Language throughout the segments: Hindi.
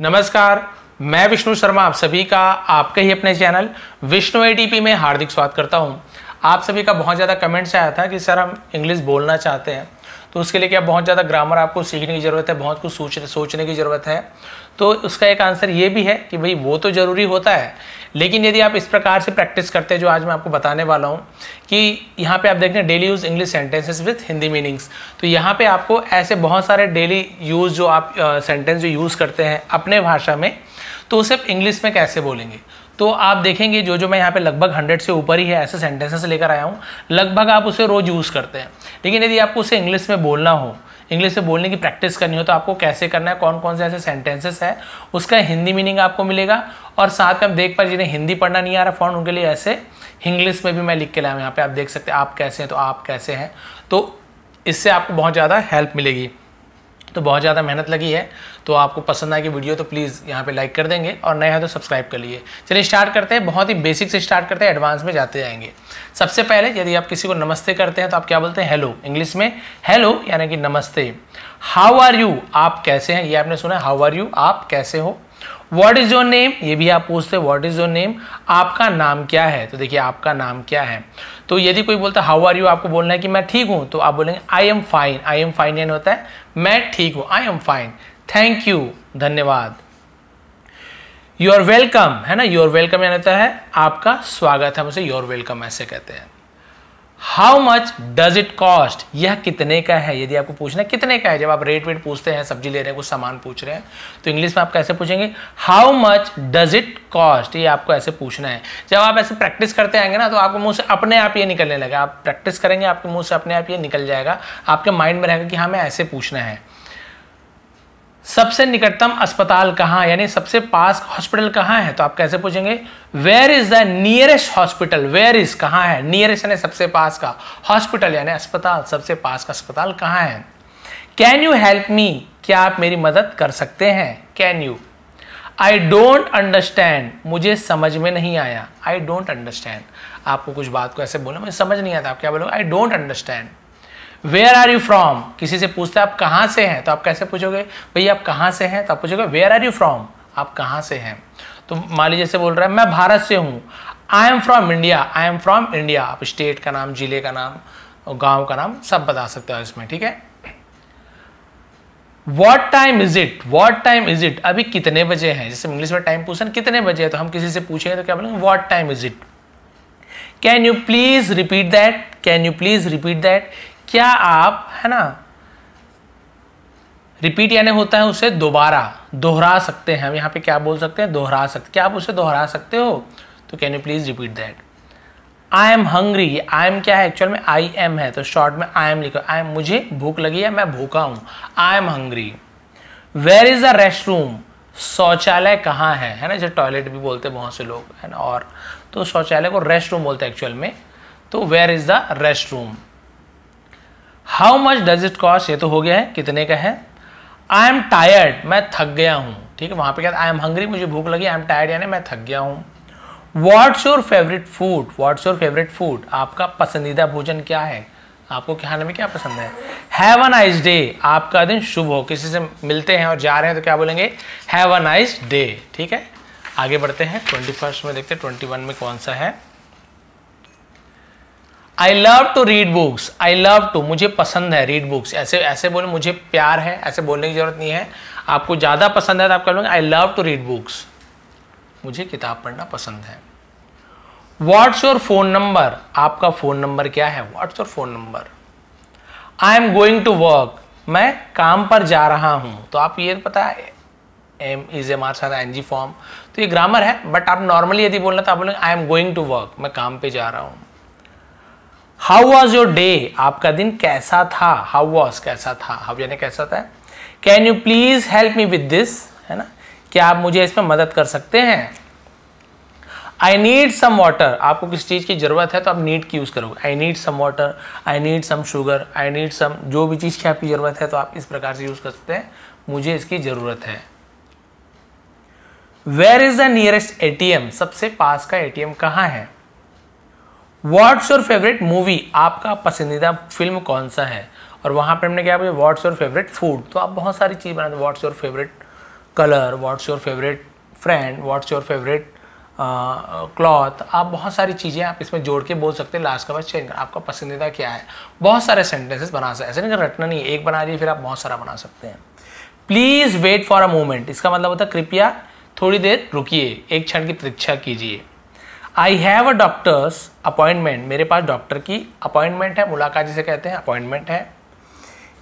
नमस्कार मैं विष्णु शर्मा आप सभी का आपके ही अपने चैनल विष्णु एटीपी में हार्दिक स्वागत करता हूं आप सभी का बहुत ज़्यादा कमेंट्स आया था कि सर हम इंग्लिश बोलना चाहते हैं तो उसके लिए क्या बहुत ज़्यादा ग्रामर आपको सीखने की ज़रूरत है बहुत कुछ सोच सोचने की ज़रूरत है तो उसका एक आंसर ये भी है कि भाई वो तो ज़रूरी होता है लेकिन यदि आप इस प्रकार से प्रैक्टिस करते हैं जो आज मैं आपको बताने वाला हूँ कि यहाँ पे आप देख रहे हैं daily use English sentences with Hindi meanings तो यहाँ पे आपको ऐसे बहुत सारे डेली यूज़ जो आप सेंटेंस जो यूज़ करते हैं अपने भाषा में तो उसे इंग्लिश में कैसे बोलेंगे तो आप देखेंगे जो जो मैं यहाँ पे लगभग हंड्रेड से ऊपर ही है ऐसे सेंटेंसेस लेकर आया हूँ लगभग आप उसे रोज़ यूज़ करते हैं लेकिन यदि आपको उसे इंग्लिश में बोलना हो इंग्लिश में बोलने की प्रैक्टिस करनी हो तो आपको कैसे करना है कौन कौन से ऐसे सेंटेंसेस है उसका हिंदी मीनिंग आपको मिलेगा और साथ में आप देख पाए जिन्हें हिंदी पढ़ना नहीं आ रहा फ़ॉन्ट उनके लिए ऐसे इंग्लिश में भी मैं लिख के लाया हूँ यहाँ पे आप देख सकते हैं आप कैसे हैं तो आप कैसे हैं तो इससे आपको बहुत ज़्यादा हेल्प मिलेगी तो बहुत ज़्यादा मेहनत लगी है तो आपको पसंद आएगी वीडियो तो प्लीज़ यहाँ पे लाइक कर देंगे और नया है तो सब्सक्राइब कर लिए चलिए स्टार्ट करते हैं बहुत ही बेसिक से स्टार्ट करते हैं एडवांस में जाते जाएंगे सबसे पहले यदि आप किसी को नमस्ते करते हैं तो आप क्या बोलते हैं हेलो इंग्लिश में हेलो यानी कि नमस्ते हाउ आर यू आप कैसे हैं ये आपने सुना हाउ आर यू आप कैसे हो व्हाट इज योर नेम ये भी आप पूछते हैं व्हाट इज योर नेम आपका नाम क्या है तो देखिए आपका नाम क्या है तो यदि कोई बोलता है हाउ आर यू आपको बोलना है कि मैं ठीक हूं तो आप बोलेंगे I am fine I am fine यानी होता है मैं ठीक हूं I am fine thank you धन्यवाद यू आर वेलकम है ना यू आर वेलकम यानी होता है आपका स्वागत है उसे योर वेलकम ऐसे कहते हैं how much does it cost यह कितने का है यदि आपको पूछना है कितने का है जब आप रेट वेट पूछते हैं सब्जी ले रहे हैं कुछ सामान पूछ रहे हैं तो इंग्लिश में आप कैसे पूछेंगे how much does it cost ये आपको ऐसे पूछना है जब आप ऐसे प्रैक्टिस करते आएंगे ना तो आपके मुंह से अपने आप ये निकलने लगा आप प्रैक्टिस करेंगे आपके मुंह से अपने आप ये निकल जाएगा आपके माइंड में रहेगा कि हाँ मैं ऐसे पूछना है सबसे निकटतम अस्पताल कहाँ यानी सबसे पास हॉस्पिटल कहाँ है तो आप कैसे पूछेंगे where is the nearest hospital where is कहाँ है नियरेस्ट यानी सबसे पास का हॉस्पिटल यानी अस्पताल सबसे पास का अस्पताल कहाँ है कैन यू हेल्प मी क्या आप मेरी मदद कर सकते हैं can you I don't understand मुझे समझ में नहीं आया आई डोंट अंडरस्टैंड आपको कुछ बात को ऐसे बोलो मुझे समझ नहीं आता आप क्या बोलोगे I don't understand where are you from किसी से पूछते हैं आप कहाँ से हैं तो आप कैसे पूछोगे भैया आप कहाँ से हैं तो आप पूछोगे वेयर आर यू फ्रॉम आप कहाँ से हैं तो मान लीजिए जैसे बोल रहा है मैं भारत से हूँ I am from India I am from India आप स्टेट का नाम जिले का नाम गांव का नाम सब बता सकते हो इसमें ठीक है what time is it what time is it अभी कितने बजे हैं जैसे इंग्लिश में टाइम पूछन कितने बजे है तो हम किसी से पूछेंगे तो क्या बोलेंगे what time is it can you please repeat that can you please repeat that क्या आप है ना रिपीट यानी होता है उसे दोबारा दोहरा सकते हैं हम यहाँ पे क्या बोल सकते हैं दोहरा सकते क्या आप उसे दोहरा सकते हो तो can you please repeat that I am hungry I am क्या है एक्चुअल में आई एम है तो शॉर्ट में आई एम लिखो आई एम मुझे भूख लगी है मैं भूखा हूँ I am hungry where is the rest room शौचालय कहाँ है है ना जैसे टॉयलेट भी बोलते हैं बहुत से लोग है ना और तो शौचालय को रेस्ट रूम बोलते हैं एक्चुअल में तो where is the rest room how much does it cost ये तो हो गया है कितने का है आई एम टायर्ड मैं थक गया हूं ठीक है वहां पे क्या आई एम हंग्री मुझे भूख लगी आई एम टायर्ड यानी मैं थक गया हूं what's your favourite food what's your favourite food आपका पसंदीदा भोजन क्या है आपको खाने में क्या पसंद है हैव अ नाइस डे आपका दिन शुभ हो किसी से मिलते हैं और जा रहे हैं तो क्या बोलेंगे हैव अ नाइस डे ठीक है आगे बढ़ते हैं ट्वेंटी फर्स्ट में देखते हैं ट्वेंटी वन में कौन सा है I love to read books I love to मुझे पसंद है रीड बुक्स ऐसे ऐसे बोले मुझे प्यार है ऐसे बोलने की जरूरत नहीं है आपको ज़्यादा पसंद है तो आप कह लोगे I love to read books मुझे किताब पढ़ना पसंद है वॉट्स योर फोन नंबर आपका फ़ोन नंबर क्या है what's your phone number I am going to work मैं काम पर जा रहा हूं तो आप ये पता है एम इज एम आर साथ एन जी फॉर्म तो ये ग्रामर है बट आप नॉर्मली यदि बोलना तो आप बोलेंगे I am going to work मैं काम पे जा रहा हूँ हाउ वॉज योर डे आपका दिन कैसा था हाउ वॉज कैसा था हाउ यानी कैसा था can you please help me with this है ना क्या आप मुझे इसमें मदद कर सकते हैं आई नीड सम वाटर आपको किस चीज़ की ज़रूरत है तो आप नीड की यूज़ करोगे I need some water I need some sugar I need some जो भी चीज़ की आपकी ज़रूरत है तो आप इस प्रकार से यूज़ कर सकते हैं मुझे इसकी ज़रूरत है where is the nearest A T M सबसे पास का ए टी एम कहाँ है व्हाट्स योर फेवरेट मूवी आपका पसंदीदा फिल्म कौन सा है और वहाँ पर हमने क्या बोला व्हाट्स योर फेवरेट फूड तो आप बहुत सारी चीज़ बनाते what's your favourite colour what's your favourite friend what's your favourite cloth आप बहुत सारी चीज़ें आप इसमें जोड़ के बोल सकते हैं लास्ट का बस चेंज आपका पसंदीदा क्या है बहुत सारे सेंटेंसेस बना सकते ऐसे नहीं रटना नहीं एक बना दिए फिर आप बहुत सारा बना सकते हैं please wait for a moment इसका मतलब होता है कृपया थोड़ी देर रुकिए एक क्षण की प्रतीक्षा कीजिए I have a doctor's appointment मेरे पास डॉक्टर की अपॉइंटमेंट है मुलाकात जिसे कहते हैं अपॉइंटमेंट है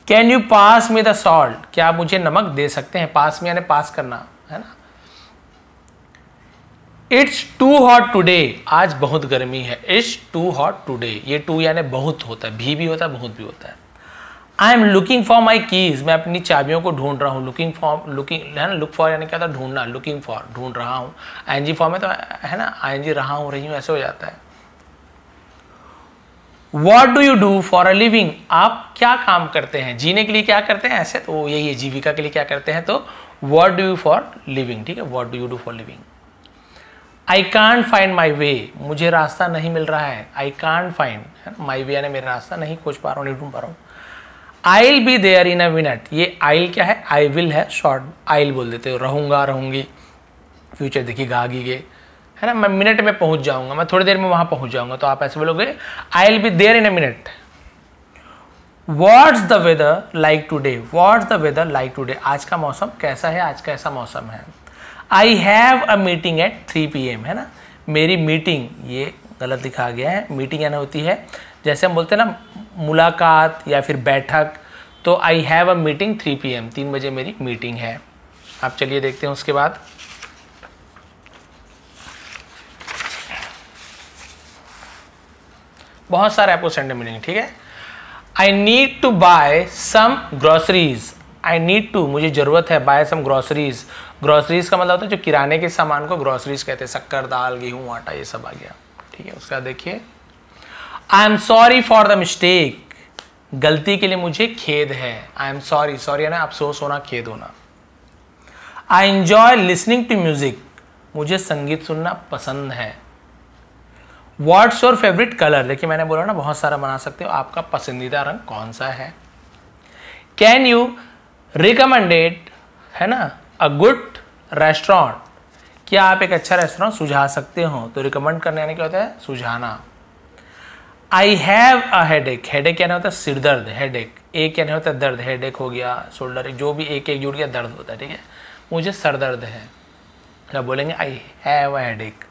can you pass me the salt क्या आप मुझे नमक दे सकते हैं पास में यानी पास करना है ना इट्स टू हॉट टूडे आज बहुत गर्मी है इट्स टू हॉट टूडे ये टू यानी बहुत होता है भी भी होता है बहुत भी होता है I am looking for my keys मैं अपनी चाबियों को ढूंढ रहा हूँ लुकिंग फॉर लुकिंग है ना लुक फॉर यानी क्या था ढूंढना लुकिंग फॉर ढूंढ रहा हूँ आई एन जी फॉर में तो है ना आई एन जी रहा हूँ रही हूँ ऐसे हो जाता है what do you do for a living आप क्या काम करते हैं जीने के लिए क्या करते हैं ऐसे तो यही है जीविका के लिए क्या करते हैं तो what do you for living ठीक है what do you do for living I can't find my way मुझे रास्ता नहीं मिल रहा है आई कांट फाइंड माई वे यानी मेरा रास्ता नहीं खोज पा रहा हूँ नहीं ढूंढ पा रहा हूँ I be there in a minute ये आइल क्या है आई विल है शॉर्ट आइल बोल देते हो रहूंगा रहूंगी फ्यूचर देखिए गागी गे है ना मैं मिनट में पहुंच जाऊंगा मैं थोड़ी देर में वहां पहुंच जाऊंगा तो आप ऐसे बोलोगे I will be there in a minute what's the weather like today what's the weather like today आज का मौसम कैसा है आज का ऐसा मौसम है I have a meeting at three P M है ना मेरी मीटिंग ये गलत दिखा गया है मीटिंग यानी होती है जैसे हम बोलते हैं ना मुलाकात या फिर बैठक तो I have a meeting three P M तीन बजे मेरी मीटिंग है आप चलिए देखते हैं उसके बाद बहुत सारे आपको संडे मिलेंगे ठीक है I need to buy some groceries I need to मुझे ज़रूरत है बाय सम ग्रॉसरीज ग्रॉसरीज का मतलब होता है जो किराने के सामान को ग्रॉसरीज कहते हैं शक्कर दाल गेहूँ आटा ये सब आ गया ठीक है उसके बाद देखिए I am sorry for the mistake गलती के लिए मुझे खेद है आई एम सॉरी सॉरी है ना अफसोस होना खेद होना I enjoy listening to music मुझे संगीत सुनना पसंद है वॉट्स योर फेवरेट कलर देखिए मैंने बोला ना बहुत सारा बना सकते हो आपका पसंदीदा रंग कौन सा है कैन यू रिकमेंडेड है ना अ गुड रेस्टोरेंट क्या आप एक अच्छा रेस्टोरेंट सुझा सकते हो तो रिकमेंड करने आने क्या होता है सुझाना I have a headache headache क्या होता है सिर दर्द हेड एक क्या नहीं होता है दर्द हेड एक हो गया शोल्डर एक जो भी एक एक जुड़ गया दर्द होता है ठीक है मुझे सर दर्द है क्या तो बोलेंगे I have a headache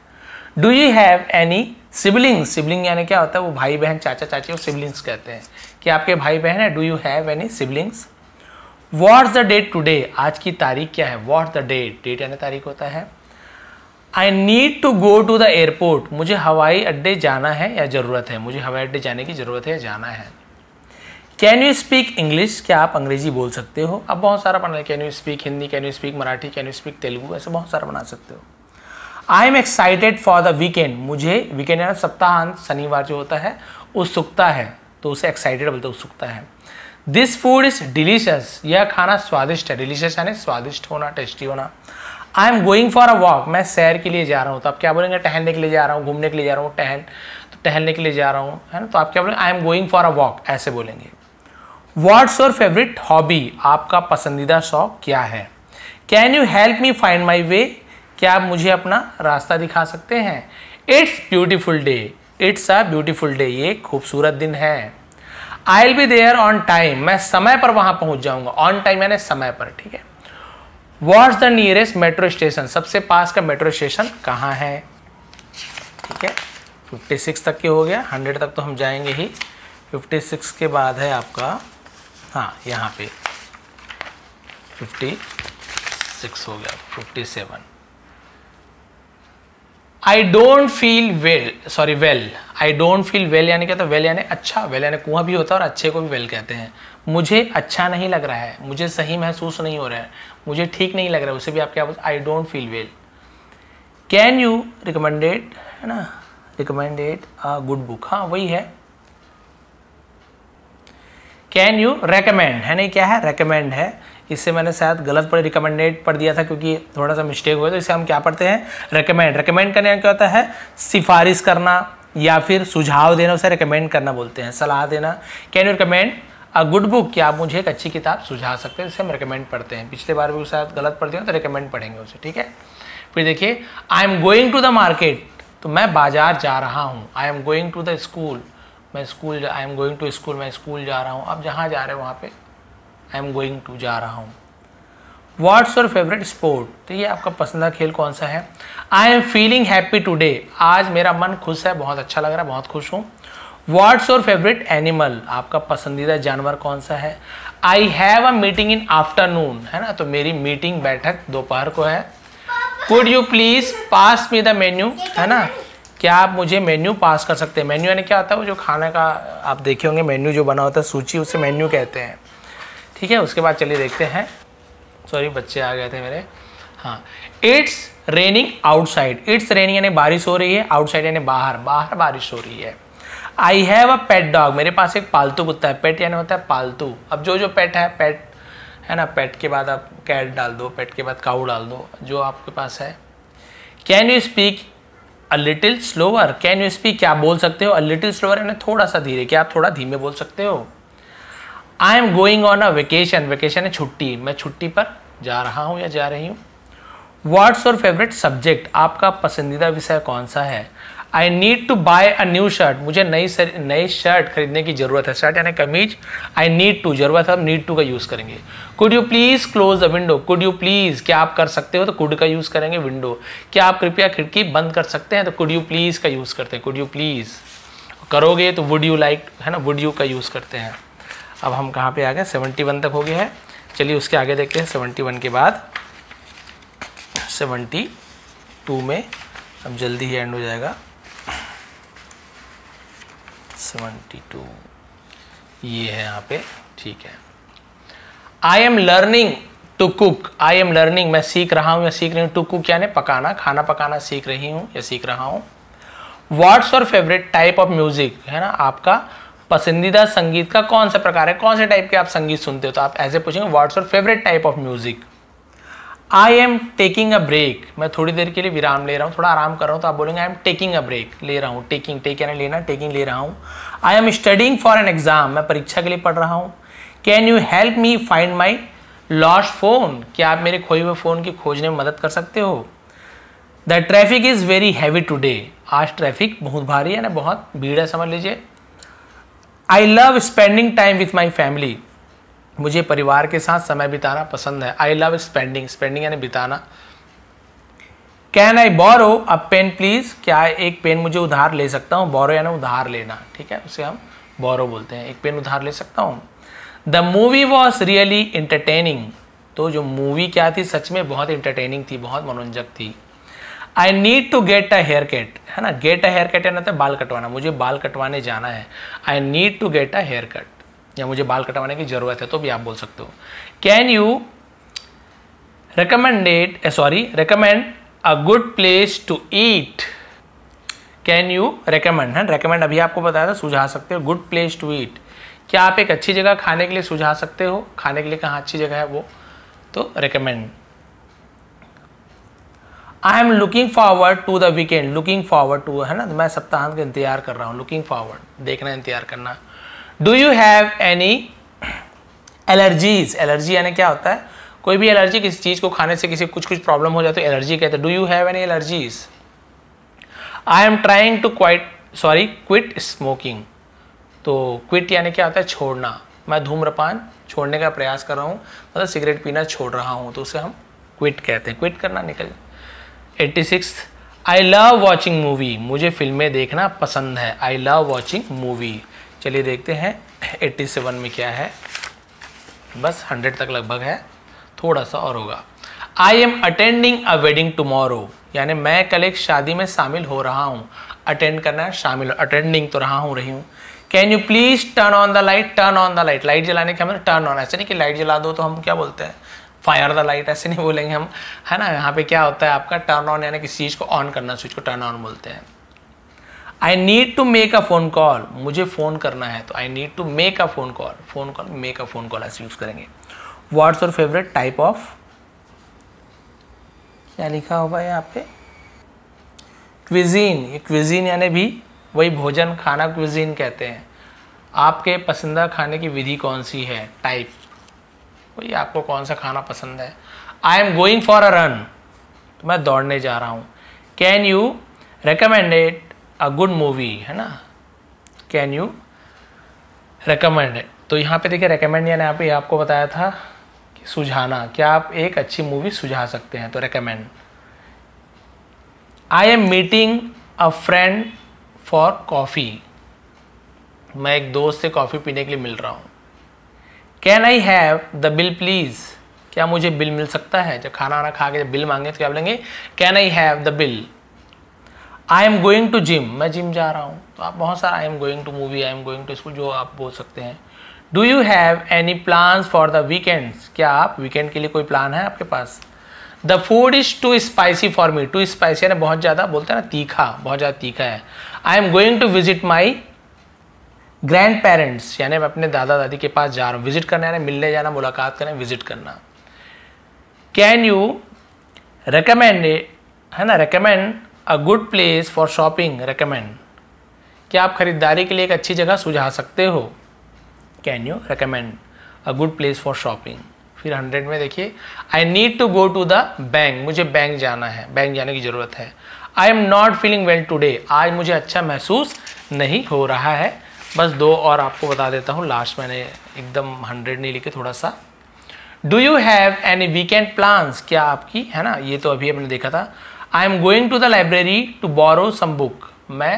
do you have any sibling sibling यानी क्या होता है वो भाई बहन चाचा चाची और सिबलिंग्स कहते हैं कि आपके भाई बहन है do you have any siblings what the date today आज की तारीख क्या है वॉट द डेट डेट यानी तारीख होता है I need to go to the airport मुझे हवाई अड्डे जाना है या ज़रूरत है मुझे हवाई अड्डे जाने की ज़रूरत है या जाना है कैन यू स्पीक इंग्लिश क्या आप अंग्रेजी बोल सकते हो अब बहुत सारा बना can you speak Hindi can you speak Marathi can you speak Telugu ऐसे बहुत सारा बना सकते हो I am excited for the weekend मुझे वीकेंड यानी सप्ताहांत शनिवार जो होता है उत्सुकता है तो उसे एक्साइटेड बोलते उत्सुकता है दिस फूड इज़ डिलीशियस यह खाना स्वादिष्ट है डिलीशियस यानी स्वादिष्ट होना टेस्टी होना I am going for a walk मैं सैर के लिए जा रहा हूँ तो आप क्या बोलेंगे टहलने के लिए जा रहा हूँ घूमने के लिए जा रहा हूँ टहल तो टहलने के लिए जा रहा हूँ है ना तो आप क्या बोलेंगे I am going for a walk ऐसे बोलेंगे व्हाट्स योर फेवरेट हॉबी आपका पसंदीदा शौक क्या है can you help me find my way क्या आप मुझे अपना रास्ता दिखा सकते हैं it's beautiful day it's a beautiful day ये खूबसूरत दिन है I will be there on time मैं समय पर वहां पहुंच जाऊंगा ऑन टाइम यानी समय पर ठीक है what's the nearest metro station सबसे पास का मेट्रो स्टेशन कहाँ है ठीक है 56 तक के हो गया 100 तक तो हम जाएंगे ही 56 के बाद है आपका हाँ यहाँ पे 56 हो गया 57 I don't feel well sorry well I don't feel well यानी क्या था वेल यानी अच्छा वेल यानी कुआं भी होता है और अच्छे को भी वेल कहते हैं मुझे अच्छा नहीं लग रहा है मुझे सही महसूस नहीं हो रहा है मुझे ठीक नहीं लग रहा है उसे भी आप क्या बोलते I don't feel well can you recommended है ना रिकमेंडेड अ गुड बुक हाँ वही है कैन यू रेकमेंड है नहीं क्या है रेकमेंड है इससे मैंने शायद गलत पढ़े रिकमेंडेड पढ़ दिया था क्योंकि थोड़ा सा मिस्टेक हुआ तो इसे हम क्या पढ़ते हैं रेकमेंड रेकमेंड करने क्या होता है सिफारिश करना या फिर सुझाव देना उसे रेकमेंड करना बोलते हैं सलाह देना can you recommend a good book क्या आप मुझे एक अच्छी किताब सुझा सकते हैं जिसे हम रिकमेंड पढ़ते हैं पिछले बार भी उसे शायद गलत पढ़ते हैं तो रिकमेंड पढ़ेंगे उसे ठीक है फिर देखिए I am going to the market तो मैं बाजार जा रहा हूँ I am going to the school मैं school I am going to school मैं स्कूल जा रहा हूँ आप जहाँ जा रहे हैं वहाँ पर आई एम गोइंग टू जा रहा हूँ व्हाट्स योर फेवरेट स्पोर्ट तो ये आपका पसंदीदा खेल कौन सा है I am feeling happy today आज मेरा मन खुश है बहुत अच्छा लग रहा है बहुत खुश हूँ व्हाट्स योर फेवरेट एनिमल आपका पसंदीदा जानवर कौन सा है I have a meeting in afternoon है ना तो मेरी मीटिंग बैठक दोपहर को है could you please pass me the menu है ना क्या आप मुझे मेन्यू पास कर सकते हैं मेन्यू यानी क्या होता है वो जो खाने का आप देखे होंगे मेन्यू जो बना होता है सूची उसे मेन्यू कहते हैं ठीक है उसके बाद चलिए देखते हैं सॉरी बच्चे आ गए थे मेरे हाँ it's raining outside it's raining यानी बारिश हो रही है आउटसाइड यानी बाहर बाहर बारिश हो रही है I have a pet dog मेरे पास एक पालतू कुत्ता है पेट यानी होता है पालतू अब जो जो पेट है पेट है ना पेट के बाद आप कैट डाल दो पेट के बाद काऊ डाल दो जो आपके पास है can you speak a little slower can you speak क्या बोल सकते हो अ लिटिल स्लोअर यानी थोड़ा सा धीरे क्या आप थोड़ा धीमे बोल सकते हो I am going on a vacation vacation है छुट्टी मैं छुट्टी पर जा रहा हूँ या जा रही हूँ व्हाट्स योर फेवरेट सब्जेक्ट आपका पसंदीदा विषय कौन सा है I need to buy a new shirt मुझे नई नई शर्ट खरीदने की ज़रूरत है शर्ट यानी कमीज आई नीड टू ज़रूरत है हम नीड टू का यूज़ करेंगे could you please close the window could you please क्या आप कर सकते हो तो कुड का यूज़ करेंगे विंडो क्या आप कृपया खिड़की बंद कर सकते हैं तो कुड यू प्लीज़ का यूज़ करते हैं कुड यू प्लीज़ करोगे तो वुड यू लाइक है ना वुड यू का यूज़ करते हैं अब हम कहाँ पे आ गए सेवेंटी वन तक हो गया है चलिए उसके आगे देखते हैं सेवेंटी वन के बाद सेवेंटी टू में अब जल्दी ही एंड हो जाएगा सेवेंटी टू ये है यहाँ पे ठीक है I am learning to cook I am learning मैं सीख रहा हूँ या सीख रही हूँ टू कुक यानी पकाना खाना पकाना सीख रही हूँ या सीख रहा हूँ watts your favourite type of music है ना आपका पसंदीदा संगीत का कौन सा प्रकार है कौन से टाइप के आप संगीत सुनते हो तो आप ऐसे पूछेंगे what's your favourite type of music I am taking a break मैं थोड़ी देर के लिए विराम ले रहा हूँ थोड़ा आराम कर रहा हूँ तो आप बोलेंगे I am taking a break ले रहा हूँ टेकिंग टेक यानी लेना टेकिंग ले रहा हूँ I am studying for an exam मैं परीक्षा के लिए पढ़ रहा हूँ can you help me find my lost phone क्या आप मेरे खोए हुए फ़ोन की खोजने में मदद कर सकते हो the traffic is very heavy today आज ट्रैफिक बहुत भारी है ना बहुत भीड़ है समझ लीजिए I love spending time with my family मुझे परिवार के साथ समय बिताना पसंद है आई लव स्पेंडिंग स्पेंडिंग यानी बिताना can I borrow a pen please क्या एक पेन मुझे उधार ले सकता हूँ बोरो यानी उधार लेना ठीक है उसे हम बोरो बोलते हैं एक पेन उधार ले सकता हूँ the movie was really entertaining तो जो मूवी क्या थी सच में बहुत इंटरटेनिंग थी बहुत मनोरंजक थी I need to get a haircut है ना गेट अ हेयर कट ना था बाल कटवाना मुझे बाल कटवाने जाना है I need to get a haircut या मुझे बाल कटवाने की ज़रूरत है तो भी आप बोल सकते हो can you recommended sorry recommend a good place to eat can you recommend है रिकमेंड अभी आपको बताया था सुझा सकते हो गुड प्लेस टू ईट क्या आप एक अच्छी जगह खाने के लिए सुझा सकते हो खाने के लिए कहाँ अच्छी जगह है वो तो recommend I am looking forward to the weekend looking forward to है ना मैं सप्ताहांत का इंतजार कर रहा हूँ लुकिंग फॉरवर्ड देखना इंतजार करना do you have any allergies allergy यानी क्या होता है कोई भी एलर्जी किसी चीज़ को खाने से किसी कुछ कुछ प्रॉब्लम हो जाए तो एलर्जी कहते हैं do you have any allergies I am trying to quite sorry quit smoking तो क्विट यानी क्या होता है छोड़ना मैं धूम्रपान छोड़ने का प्रयास कर रहा हूँ मतलब सिगरेट पीना छोड़ रहा हूँ तो उसे हम क्विट कहते हैं क्विट करना निकल eighty six I love watching movie मुझे फिल्में देखना पसंद है आई लव वॉचिंग मूवी चलिए देखते हैं 87 में क्या है बस 100 तक लगभग है थोड़ा सा और होगा I am attending a wedding tomorrow यानी मैं कल एक शादी में शामिल हो रहा हूँ अटेंड करना है शामिल अटेंडिंग तो रहा हूँ रही हूँ can you please turn on the light turn on the light light जलाने के हमें टर्न ऑन ऐसे नहीं कि लाइट जला दो तो हम क्या बोलते हैं फायर द लाइट ऐसे नहीं बोलेंगे हम है ना यहाँ पे क्या होता है आपका टर्न ऑन यानी किसी चीज़ को ऑन करना स्विच को टर्न ऑन बोलते हैं I need to make a phone call मुझे फ़ोन करना है तो I need to make a phone call phone call make a phone call ऐसे यूज़ करेंगे व्हाट्स और फेवरेट टाइप ऑफ क्या लिखा होगा यहाँ पे क्विजीन ये क्विजीन यानी भी वही भोजन खाना क्विजीन कहते हैं आपके पसंदीदा खाने की विधि कौन सी है टाइप वही आपको कौन सा खाना पसंद है I am going for a run मैं दौड़ने जा रहा हूँ can you recommended a good movie है ना कैन यू रिकमेंड तो यहाँ पे देखिए रिकमेंड यानी यहाँ पे आपको बताया था कि सुझाना क्या आप एक अच्छी मूवी सुझा सकते हैं तो recommend I am meeting a friend for coffee मैं एक दोस्त से कॉफ़ी पीने के लिए मिल रहा हूँ can I have the bill please क्या मुझे बिल मिल सकता है जब खाना वाना खा के जब बिल मांगे तो क्या बोलेंगे can I have the bill I am going to gym मैं जिम जा रहा हूँ तो आप बहुत सारा I am going to movie I am going to school जो आप बोल सकते हैं do you have any plan for the weekends क्या आप वीकेंड के लिए कोई प्लान है आपके पास the food is too spicy for me too spicy यानी बहुत ज़्यादा बोलते हैं ना तीखा बहुत ज़्यादा तीखा है I am going to visit my grandparents यानी मैं अपने दादा दादी के पास जा रहा हूँ विजिट करना यानी मिलने जाना मुलाकात करना विजिट करना कैन यू रिकमेंड है ना recommend a good place for shopping recommend क्या आप खरीदारी के लिए एक अच्छी जगह सुझा सकते हो can you recommend a good place for shopping फिर हंड्रेड में देखिए I need to go to the bank मुझे बैंक जाना है बैंक जाने की ज़रूरत है I am not feeling well today आज मुझे अच्छा महसूस नहीं हो रहा है बस दो और आपको बता देता हूँ लास्ट मैंने एकदम हंड्रेड नहीं लिखे थोड़ा सा do you have any weekend plans क्या आपकी है ना ये तो अभी हमने देखा था I am going to the library to borrow some book मैं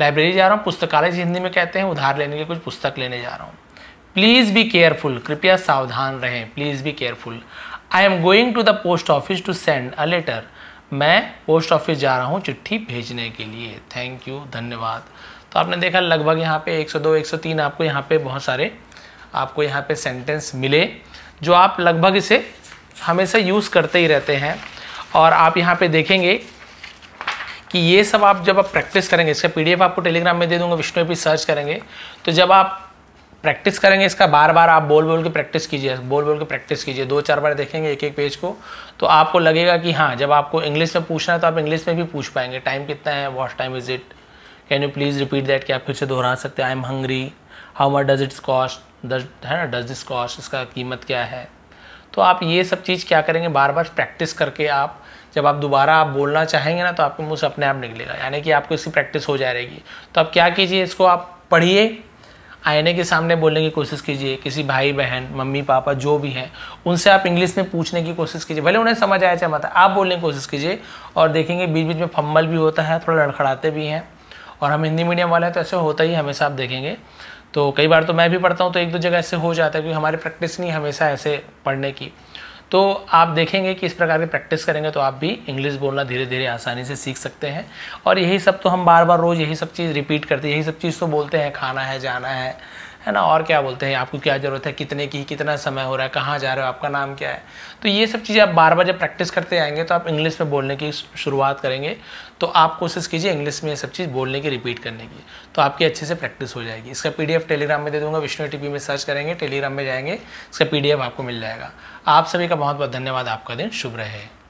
लाइब्रेरी जा रहा हूँ पुस्तकालय हिंदी में कहते हैं उधार लेने के कुछ पुस्तक लेने जा रहा हूँ प्लीज़ बी केयरफुल कृपया सावधान रहें please be careful I am going to the post office to send a letter मैं पोस्ट ऑफिस जा रहा हूँ चिट्ठी भेजने के लिए थैंक यू धन्यवाद तो आपने देखा लगभग यहाँ पे 102 103 आपको यहाँ पे बहुत सारे आपको यहाँ पे सेंटेंस मिले जो आप लगभग इसे हमेशा यूज़ करते ही रहते हैं और आप यहाँ पे देखेंगे कि ये सब आप जब आप प्रैक्टिस करेंगे इसका पीडीएफ आपको टेलीग्राम में दे दूंगा विष्णु भी सर्च करेंगे तो जब आप प्रैक्टिस करेंगे इसका बार बार आप बोल बोल के प्रैक्टिस कीजिए बोल बोल के प्रैक्टिस कीजिए दो चार बार देखेंगे एक एक पेज को तो आपको लगेगा कि हाँ जब आपको इंग्लिश में पूछना है तो आप इंग्लिश में भी पूछ पाएंगे टाइम कितना है what time is it can you please repeat that कि आप फिर से दोहरा सकते हैं I am hungry how much does its cost does है ना डज दिस कॉस्ट इसका कीमत क्या है तो आप ये सब चीज़ क्या करेंगे बार बार प्रैक्टिस करके आप जब आप दोबारा आप बोलना चाहेंगे ना तो आपके मुँह से अपने आप निकलेगा यानी कि आपको इसकी प्रैक्टिस हो जा रहेगी तो आप क्या कीजिए इसको आप पढ़िए आईने के सामने बोलने की कोशिश कीजिए किसी भाई बहन मम्मी पापा जो भी हैं उनसे आप इंग्लिश में पूछने की कोशिश कीजिए भले उन्हें समझ आया चाहे मत आप बोलने की कोशिश कीजिए और देखेंगे बीच बीच में फम्बल भी होता है थोड़ा लड़खड़ाते भी हैं और हम हिंदी मीडियम वाले हैं तो ऐसे होता ही हमेशा आप देखेंगे तो कई बार तो मैं भी पढ़ता हूँ तो एक दो जगह ऐसे हो जाता है क्योंकि हमारी प्रैक्टिस नहीं हमेशा ऐसे पढ़ने की तो आप देखेंगे कि इस प्रकार की प्रैक्टिस करेंगे तो आप भी इंग्लिश बोलना धीरे धीरे आसानी से सीख सकते हैं और यही सब तो हम बार बार रोज़ यही सब चीज़ रिपीट करते हैं यही सब चीज़ तो बोलते हैं खाना है जाना है है ना और क्या बोलते हैं आपको क्या ज़रूरत है कितने की कितना समय हो रहा है कहाँ जा रहे हो आपका नाम क्या है तो ये सब चीज़ें आप बार बार जब प्रैक्टिस करते आएंगे तो आप इंग्लिश में बोलने की शुरुआत करेंगे तो आप कोशिश कीजिए इंग्लिश में ये सब चीज़ बोलने की रिपीट करने की तो आपकी अच्छे से प्रैक्टिस हो जाएगी इसका पी टेलीग्राम में दे दूँगा विष्णु टी में सर्च करेंगे टेलीग्राम में जाएंगे इसका पी आपको मिल जाएगा आप सभी का बहुत बहुत धन्यवाद आपका दिन शुभ रहे